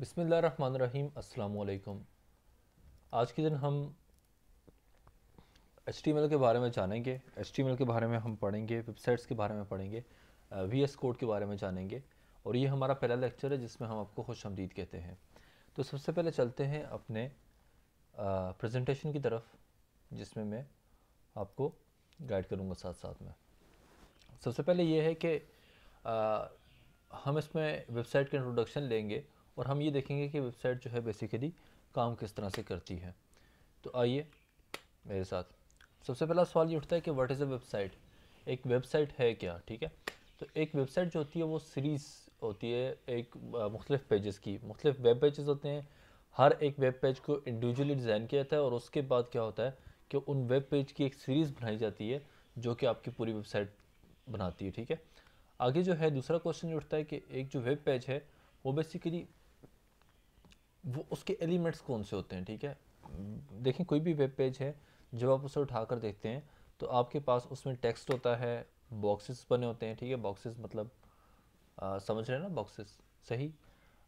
बिसमीम अल्लाम आज के दिन हम एच के बारे में जानेंगे एच के बारे में हम पढ़ेंगे वेबसाइट्स के बारे में पढ़ेंगे वी एस कोड के बारे में जानेंगे और ये हमारा पहला लेक्चर है जिसमें हम आपको खुश आमदीद कहते हैं तो सबसे पहले चलते हैं अपने प्रेजेंटेशन की तरफ जिसमें मैं आपको गाइड करूँगा साथ साथ में सबसे पहले ये है कि हम इसमें वेबसाइट का इंट्रोडक्शन लेंगे और हम ये देखेंगे कि वेबसाइट जो है बेसिकली काम किस तरह से करती है तो आइए मेरे साथ सबसे पहला सवाल ये उठता है कि व्हाट इज़ अ वेबसाइट एक वेबसाइट है क्या ठीक है तो एक वेबसाइट जो होती है वो सीरीज़ होती है एक मुख्तलिफ़ पेजेस की मुख्तलिफ वेब पेजेस होते हैं हर एक वेब पेज को इंडिविजुअली डिज़ाइन किया जाता है और उसके बाद क्या होता है कि उन वेब पेज की एक सीरीज़ बनाई जाती है जो कि आपकी पूरी वेबसाइट बनाती है ठीक है आगे जो है दूसरा क्वेश्चन उठता है कि एक जो वेब पेज है वो बेसिकली वो उसके एलिमेंट्स कौन से होते हैं ठीक है देखें कोई भी वेब पेज है जब आप उसे उठा कर देखते हैं तो आपके पास उसमें टेक्स्ट होता है बॉक्सेस बने होते हैं ठीक है बॉक्सेस मतलब आ, समझ रहे हैं ना बॉक्सेस सही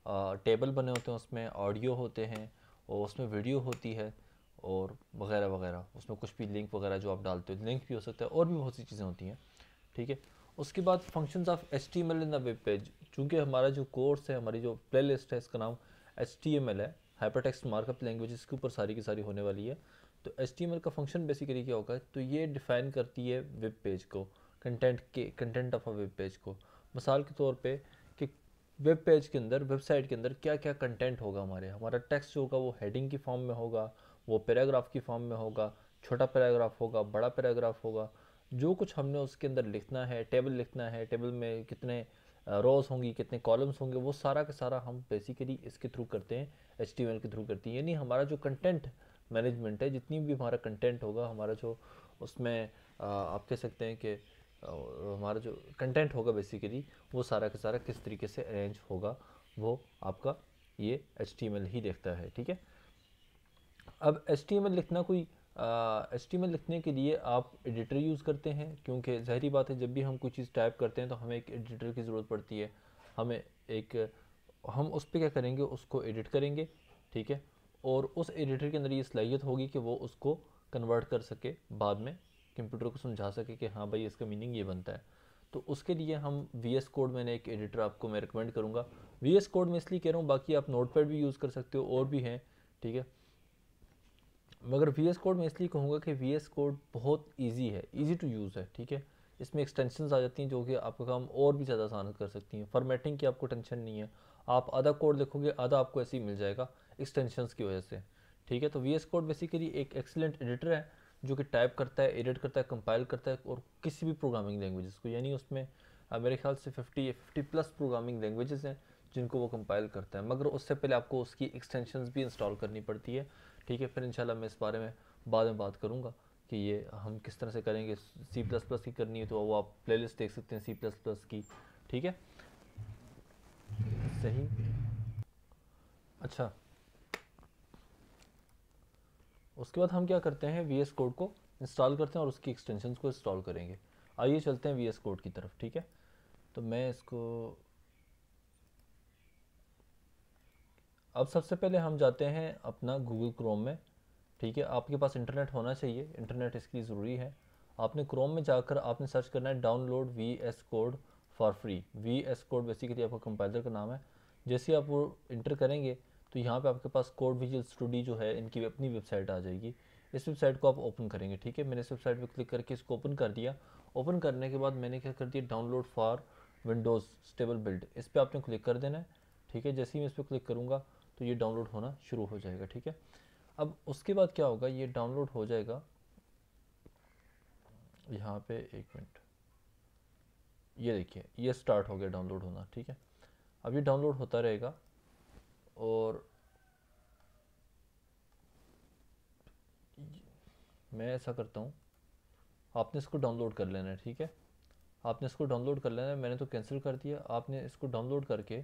आ, टेबल बने होते हैं उसमें ऑडियो होते हैं और उसमें वीडियो होती है और वगैरह वगैरह उसमें कुछ भी लिंक वगैरह जो आप डालते हो लिंक भी हो सकता है और भी बहुत सी चीज़ें होती हैं ठीक है उसके बाद functions of H T M L in the web page चूँकि हमारा जो कोर्स है हमारी जो प्लेलिस्ट है इसका नाम एच टी एम एल है हाइपर टेक्स्ट मार्कअप लैंग्वेज इसके ऊपर सारी की सारी होने वाली है तो एच टी एम एल का फंक्शन बेसिकली क्या होगा तो ये डिफ़ाइन करती है वेब पेज को कंटेंट के content of a web page को मिसाल के तौर पे कि वेब पेज के अंदर वेबसाइट के अंदर क्या क्या कंटेंट होगा हमारे हमारा टेक्स्ट जो होगा वो हेडिंग की फॉर्म में होगा वो पैराग्राफ की फॉर्म में होगा छोटा पैराग्राफ होगा बड़ा पैराग्राफ होगा जो कुछ हमने उसके अंदर लिखना है टेबल लिखना है टेबल में कितने रोज़ होंगी कितने कॉलम्स होंगे वो सारा का सारा हम बेसिकली इसके थ्रू करते हैं एच के थ्रू करते हैं यानी हमारा जो कंटेंट मैनेजमेंट है जितनी भी हमारा कंटेंट होगा हमारा जो उसमें आप कह सकते हैं कि हमारा जो कंटेंट होगा बेसिकली वो सारा का सारा किस तरीके से अरेंज होगा वो आपका ये एच ही देखता है ठीक है अब एच लिखना कोई एस लिखने के लिए आप एडिटर यूज़ करते हैं क्योंकि जहरी बात है जब भी हम कोई चीज़ टाइप करते हैं तो हमें एक एडिटर की ज़रूरत पड़ती है हमें एक हम उस पर क्या करेंगे उसको एडिट करेंगे ठीक है और उस एडिटर के अंदर ये सलाहियत होगी कि वो उसको कन्वर्ट कर सके बाद में कंप्यूटर को समझा सके कि हाँ भाई इसका मीनिंग ये बनता है तो उसके लिए हम वी एस कोड मैंने एक एडिटर आपको मैं रिकमेंड करूँगा वी एस कोड में इसलिए कह रहा हूँ बाकी आप नोट पैड भी यूज़ कर सकते हो और भी हैं ठीक है मगर वी एस कोड मैं इसलिए कहूँगा कि वी एस कोड बहुत ईजी है ईजी टू यूज़ है ठीक है इसमें एक्सटेंशन आ जाती हैं जो कि आपका काम और भी ज़्यादा आसान कर सकती हैं फॉर्मेटिंग की आपको टेंशन नहीं है आप आधा कोड लिखोगे आधा आपको ऐसे ही मिल जाएगा एक्सटेंशन की वजह से ठीक है तो वी एस कोड बेसिकली एक एक्सीलेंट एडिटर है जो कि टाइप करता है एडिट करता है कंपाइल करता है और किसी भी प्रोग्रामिंग लैंग्वेजेस को यानी उसमें मेरे ख्याल से fifty fifty plus programming languages हैं जिनको वो कंपाइल करता है मगर उससे पहले आपको उसकी एक्सटेंशंस भी इंस्टॉल करनी पड़ती है ठीक है फिर इंशाल्लाह मैं इस बारे में बाद में बात करूँगा कि ये हम किस तरह से करेंगे सी प्लस प्लस की करनी है तो वो आप प्ले लिस्ट देख सकते हैं सी प्लस प्लस की ठीक है सही अच्छा उसके बाद हम क्या करते हैं वी एस कोड को इंस्टॉल करते हैं और उसकी एक्सटेंशन को इंस्टॉल करेंगे आइए चलते हैं वी एस कोड की तरफ ठीक है तो मैं इसको अब सबसे पहले हम जाते हैं अपना गूगल क्रोम में ठीक है आपके पास इंटरनेट होना चाहिए इंटरनेट इसकी ज़रूरी है आपने क्रोम में जाकर आपने सर्च करना है download V S code for free V S code basically आपका कंपाइलर का नाम है जैसे आप वो इंटर करेंगे तो यहाँ पे आपके पास कोड विजुअल स्टूडी जो है इनकी अपनी वेबसाइट आ जाएगी इस वेबसाइट को आप ओपन करेंगे ठीक है मैंने इस वेबसाइट पर क्लिक करके इसको ओपन कर दिया ओपन करने के बाद मैंने क्या कर दिया download for Windows stable build इस पर आपने क्लिक कर देना है ठीक है जैसे ही मैं इस पर क्लिक करूँगा तो ये डाउनलोड होना शुरू हो जाएगा ठीक है अब उसके बाद क्या होगा ये डाउनलोड हो जाएगा यहाँ पे एक मिनट ये देखिए ये स्टार्ट हो गया डाउनलोड होना ठीक है अब ये डाउनलोड होता रहेगा और मैं ऐसा करता हूँ आपने इसको डाउनलोड कर लेना है ठीक है आपने इसको डाउनलोड कर लेना है मैंने तो कैंसिल कर दिया आपने इसको डाउनलोड करके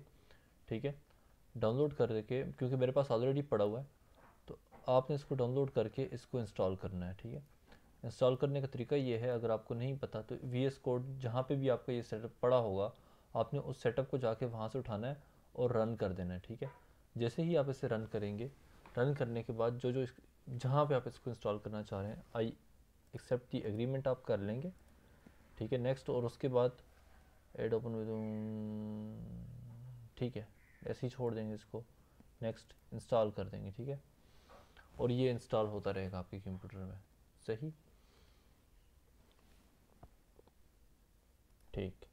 ठीक है डाउनलोड करके क्योंकि मेरे पास ऑलरेडी पड़ा हुआ है तो आपने इसको डाउनलोड करके इसको इंस्टॉल करना है ठीक है इंस्टॉल करने का तरीका ये है अगर आपको नहीं पता तो वी एस कोड जहाँ पर भी आपका ये सेटअप पड़ा होगा आपने उस सेटअप को जाके वहाँ से उठाना है और रन कर देना है ठीक है जैसे ही आप इसे रन करेंगे रन करने के बाद जो जो इस जहाँ पर आप इसको इंस्टॉल करना चाह रहे हैं आई एक्सेप्ट दी एग्रीमेंट आप कर लेंगे ठीक है नेक्स्ट और उसके बाद एड ओपन विद ठीक है ऐसे ही छोड़ देंगे इसको नेक्स्ट इंस्टॉल कर देंगे ठीक है और ये इंस्टॉल होता रहेगा आपके कंप्यूटर में सही ठीक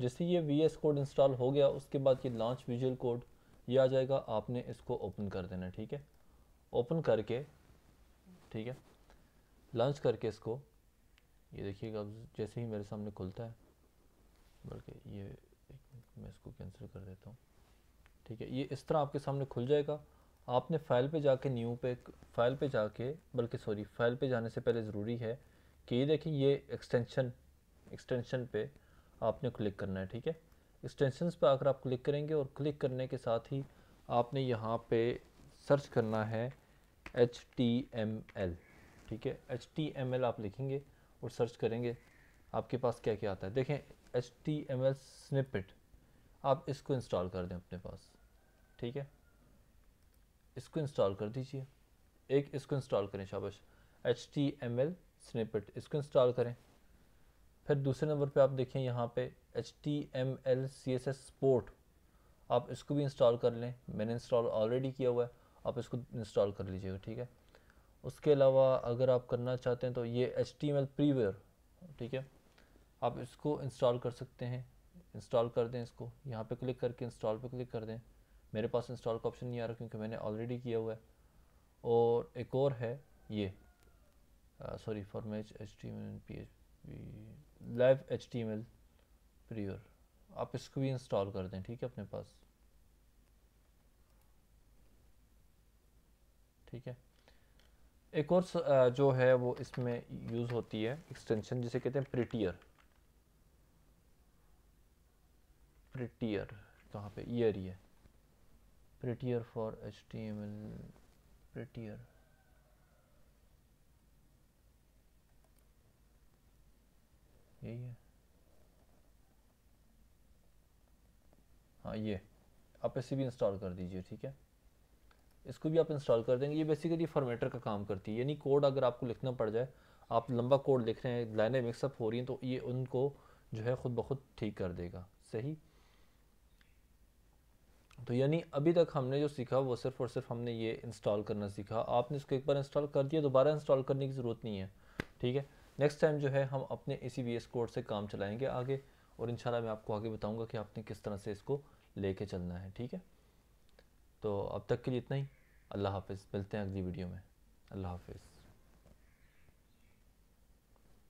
जैसे ये वी एस कोड इंस्टॉल हो गया उसके बाद ये लॉन्च विजुअल कोड ये आ जाएगा आपने इसको ओपन कर देना ठीक है ओपन करके ठीक है लॉन्च करके इसको ये देखिएगा जैसे ही मेरे सामने खुलता है बल्कि ये मैं इसको कैंसिल कर देता हूँ ठीक है ये इस तरह आपके सामने खुल जाएगा आपने फाइल पे जाके न्यू पे फाइल पे जाके बल्कि सॉरी फाइल पे जाने से पहले ज़रूरी है कि ये देखिए ये एक्सटेंशन एक्सटेंशन पे आपने क्लिक करना है ठीक है एक्सटेंशन पे आकर आप क्लिक करेंगे और क्लिक करने के साथ ही आपने यहाँ पे सर्च करना है एच टी एम एल ठीक है एच टी एम एल आप लिखेंगे और सर्च करेंगे आपके पास क्या क्या आता है देखें H T M L snippet आप इसको इंस्टॉल कर दें अपने पास ठीक है इसको इंस्टॉल कर दीजिए एक इसको इंस्टॉल करें शाबाश H T M L snippet इसको इंस्टॉल करें फिर दूसरे नंबर पे आप देखें यहाँ पे H T M L C S S support आप इसको भी इंस्टॉल कर लें मैंने इंस्टॉल ऑलरेडी किया हुआ है आप इसको इंस्टॉल कर लीजिएगा ठीक है उसके अलावा अगर आप करना चाहते हैं तो ये H T M L preview ठीक है आप इसको इंस्टॉल कर सकते हैं इंस्टॉल कर दें इसको यहाँ पे क्लिक करके इंस्टॉल पे क्लिक कर दें मेरे पास इंस्टॉल का ऑप्शन नहीं आ रहा क्योंकि मैंने ऑलरेडी किया हुआ है और एक और है ये sorry for match H T M L P H P live H T M L preview आप इसको भी इंस्टॉल कर दें ठीक है अपने पास ठीक है एक और जो है वो इसमें यूज़ होती है एक्सटेंशन जिसे कहते हैं प्रिटियर prettier कहाँ पे ईयर ये prettier for html prettier यही है हाँ ये आप इसे भी इंस्टॉल कर दीजिए ठीक है इसको भी आप इंस्टॉल कर देंगे ये बेसिकली फॉर्मेटर का काम करती है यानी कोड अगर आपको लिखना पड़ जाए आप लंबा कोड लिख रहे हैं लाइनें मिक्सअप हो रही हैं तो ये उनको जो है ख़ुद ब खुद ठीक कर देगा सही तो यानी अभी तक हमने जो सीखा वो सिर्फ और सिर्फ हमने ये इंस्टॉल करना सीखा आपने इसको एक बार इंस्टॉल कर दिया दोबारा इंस्टॉल करने की ज़रूरत नहीं है ठीक है नेक्स्ट टाइम जो है हम अपने इसी सी कोड से काम चलाएँगे आगे और इन मैं आपको आगे बताऊँगा कि आपने किस तरह से इसको ले चलना है ठीक है तो अब तक के लिए इतना ही अल्लाह हाफिज़ मिलते हैं अगली वीडियो में अल्लाह हाफिज़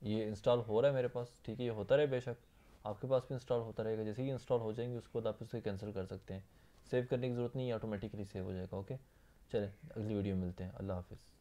ये इंस्टॉल हो रहा है मेरे पास ठीक है ये होता रहे बेशक आपके पास भी इंस्टॉल होता रहेगा जैसे ही इंस्टॉल हो जाएंगे उसके बाद आप उसे कैंसिल कर सकते हैं सेव करने की ज़रूरत नहीं ऑटोमेटिकली सेव हो जाएगा ओके चले अगली वीडियो मिलते हैं अल्लाह हाफिज़